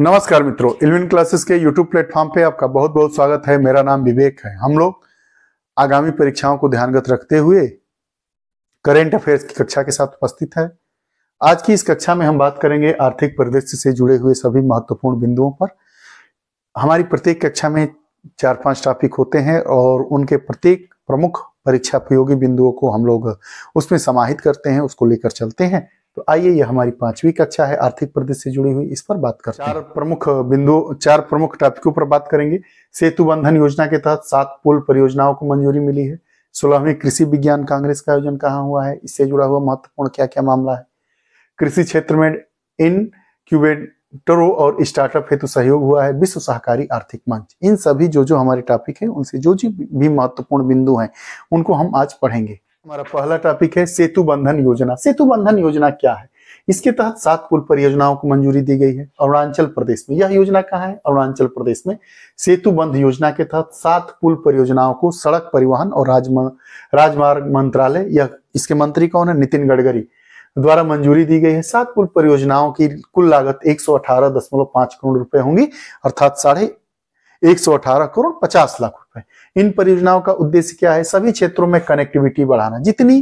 नमस्कार मित्रों eleven classes के यूट्यूब प्लेटफॉर्म पे आपका बहुत बहुत स्वागत है मेरा नाम विवेक है हम लोग आगामी परीक्षाओं को ध्यानगत रखते हुए करेंट अफेयर्स की कक्षा के साथ उपस्थित है आज की इस कक्षा में हम बात करेंगे आर्थिक परिदृश्य से जुड़े हुए सभी महत्वपूर्ण बिंदुओं पर हमारी प्रत्येक कक्षा में चार पांच टॉपिक होते हैं और उनके प्रत्येक प्रमुख परीक्षा उपयोगी बिंदुओं को हम लोग उसमें समाहित करते हैं उसको लेकर चलते हैं तो आइए ये हमारी पांचवी कक्षा है आर्थिक प्रदेश से जुड़ी हुई इस पर बात करते चार हैं प्रमुख बिंदु चार प्रमुख टॉपिकों पर बात करेंगे सेतु बंधन योजना के तहत सात पुल परियोजनाओं को मंजूरी मिली है सोलहवीं कृषि विज्ञान कांग्रेस का आयोजन कहाँ हुआ है इससे जुड़ा हुआ महत्वपूर्ण क्या क्या मामला है कृषि क्षेत्र में इन क्यूबेटरों और स्टार्टअप हेतु सहयोग हुआ है विश्व सहकारी आर्थिक मंच इन सभी जो जो हमारे टॉपिक है उनसे जो जी भी महत्वपूर्ण बिंदु हैं उनको हम आज पढ़ेंगे हमारा पहला टॉपिक है सेतु बंधन योजना सेतु बंधन योजना क्या है इसके तहत सात पुल परियोजनाओं को मंजूरी दी गई है अरुणाचल प्रदेश में यह योजना कहाँ है अरुणाचल प्रदेश में सेतु बंध योजना के तहत सात पुल परियोजनाओं को सड़क परिवहन और राजमार्ग मंत्रालय यह इसके मंत्री कौन है नितिन गडकरी द्वारा मंजूरी दी गई है सात पुल परियोजनाओं की कुल लागत एक करोड़ रुपए होंगी अर्थात साढ़े एक करोड़ पचास लाख रुपए इन परियोजनाओं का उद्देश्य क्या है सभी क्षेत्रों में कनेक्टिविटी बढ़ाना जितनी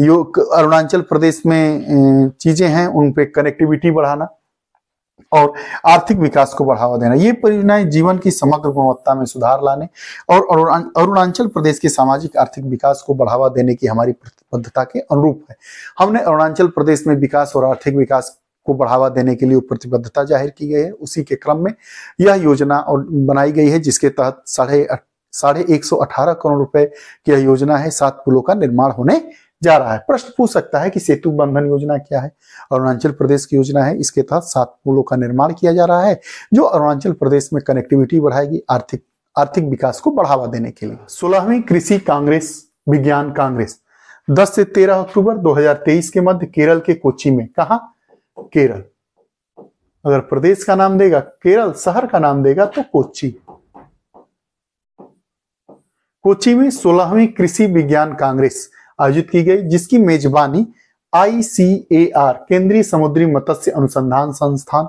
अरुणाचल प्रदेश में चीजें हैं उन पे कनेक्टिविटी बढ़ाना और आर्थिक विकास को बढ़ावा देना ये परियोजनाएं जीवन की समग्र गुणवत्ता में सुधार लाने और अरुणाचल प्रदेश के सामाजिक आर्थिक विकास को बढ़ावा देने की हमारी प्रतिबद्धता के अनुरूप है हमने अरुणाचल प्रदेश में विकास और आर्थिक विकास को बढ़ावा देने के लिए प्रतिबद्धता जाहिर की गई है उसी के क्रम में यह योजना और बनाई गई है जिसके तहत साढ़े साढ़े एक सौ अठारह करोड़ रुपए की यह योजना है सात पुलों का निर्माण होने जा रहा है प्रश्न पूछ सकता है कि सेतु बंधन योजना क्या है अरुणाचल प्रदेश की योजना है इसके तहत सात पुलों का निर्माण किया जा रहा है जो अरुणाचल प्रदेश में कनेक्टिविटी बढ़ाएगी आर्थिक आर्थिक विकास को बढ़ावा देने के लिए सोलहवीं कृषि कांग्रेस विज्ञान कांग्रेस 10 से 13 अक्टूबर 2023 के मध्य केरल के कोची में कहा केरल अगर प्रदेश का नाम देगा केरल शहर का नाम देगा तो कोची कोची में सोलहवीं कृषि विज्ञान कांग्रेस आयोजित की गई जिसकी मेजबानी आईसीएआर केंद्रीय समुद्री मत्स्य अनुसंधान संस्थान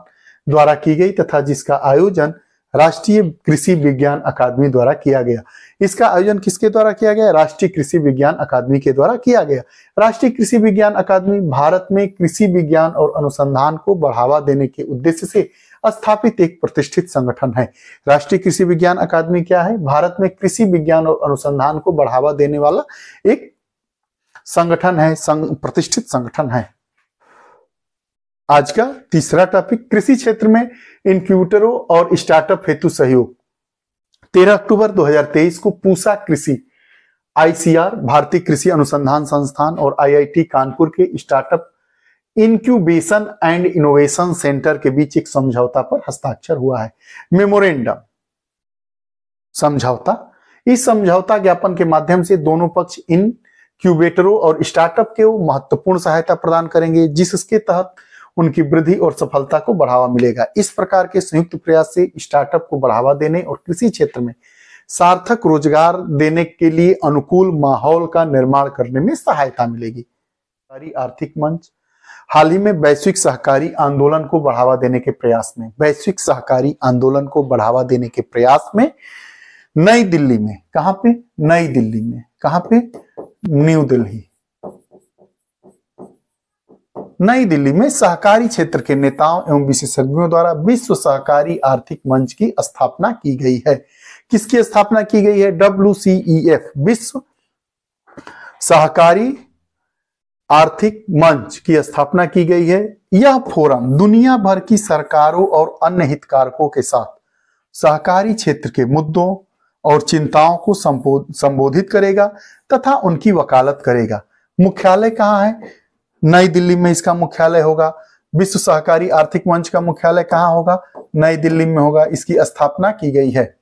द्वारा की गई तथा जिसका आयोजन राष्ट्रीय कृषि विज्ञान अकादमी द्वारा किया गया इसका आयोजन किसके द्वारा किया गया राष्ट्रीय कृषि विज्ञान अकादमी के द्वारा किया गया राष्ट्रीय कृषि विज्ञान अकादमी भारत में कृषि विज्ञान और अनुसंधान को बढ़ावा देने के उद्देश्य से स्थापित एक प्रतिष्ठित संगठन है राष्ट्रीय कृषि विज्ञान अकादमी क्या है भारत में कृषि विज्ञान और अनुसंधान को बढ़ावा देने वाला एक संगठन है संग, प्रतिष्ठित संगठन है आज का तीसरा टॉपिक कृषि क्षेत्र में इनक्यूटरों और स्टार्टअप हेतु सहयोग 13 अक्टूबर 2023 को पूसा कृषि आईसीआर भारतीय कृषि अनुसंधान संस्थान और आईआईटी कानपुर के startup incubation and innovation centre के बीच एक समझौता पर हस्ताक्षर हुआ है मेमोरेंडम समझौता इस समझौता ज्ञापन के माध्यम से दोनों पक्ष इन क्यूबेटरों और स्टार्टअप के महत्वपूर्ण सहायता प्रदान करेंगे जिसके तहत उनकी वृद्धि और सफलता को बढ़ावा मिलेगा इस प्रकार के संयुक्त प्रयास से स्टार्टअप को बढ़ावा देने और कृषि क्षेत्र में सार्थक रोजगार देने के लिए अनुकूल माहौल का निर्माण करने में सहायता मिलेगी आर्थिक मंच हाल ही में वैश्विक सहकारी आंदोलन को बढ़ावा देने के प्रयास में वैश्विक सहकारी आंदोलन को बढ़ावा देने के प्रयास में नई दिल्ली में कहां पे नई दिल्ली में कहां पे न्यू दिल्ली नई दिल्ली में सहकारी क्षेत्र के नेताओं एवं विशेषज्ञों द्वारा विश्व सहकारी आर्थिक मंच की स्थापना की गई है किसकी स्थापना की गई है डब्ल्यू e विश्व सहकारी आर्थिक मंच की स्थापना की गई है यह फोरम दुनिया भर की सरकारों और अन्य हितकारकों के साथ सहकारी क्षेत्र के मुद्दों और चिंताओं को संबोधित करेगा तथा उनकी वकालत करेगा मुख्यालय कहाँ है नई दिल्ली में इसका मुख्यालय होगा विश्व सहकारी आर्थिक मंच का मुख्यालय कहा होगा नई दिल्ली में होगा इसकी स्थापना की गई है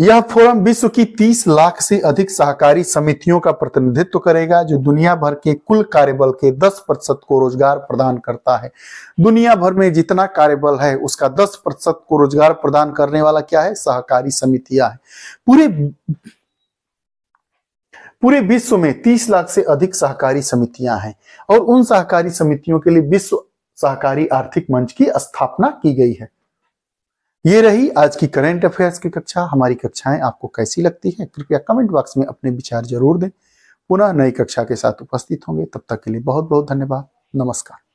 यह फोरम विश्व की 30 लाख से अधिक सहकारी समितियों का प्रतिनिधित्व करेगा जो दुनिया भर के कुल कार्यबल के 10 प्रतिशत को रोजगार प्रदान करता है दुनिया भर में जितना कार्यबल है उसका 10 प्रतिशत को रोजगार प्रदान करने वाला क्या है सहकारी समितियां है पूरे पूरे विश्व में 30 लाख से अधिक सहकारी समितियां हैं और उन सहकारी समितियों के लिए विश्व सहकारी आर्थिक मंच की स्थापना की गई है ये रही आज की करंट अफेयर्स की कक्षा हमारी कक्षाएं आपको कैसी लगती है कृपया कमेंट बॉक्स में अपने विचार जरूर दें पुनः नई कक्षा के साथ उपस्थित होंगे तब तक के लिए बहुत बहुत धन्यवाद नमस्कार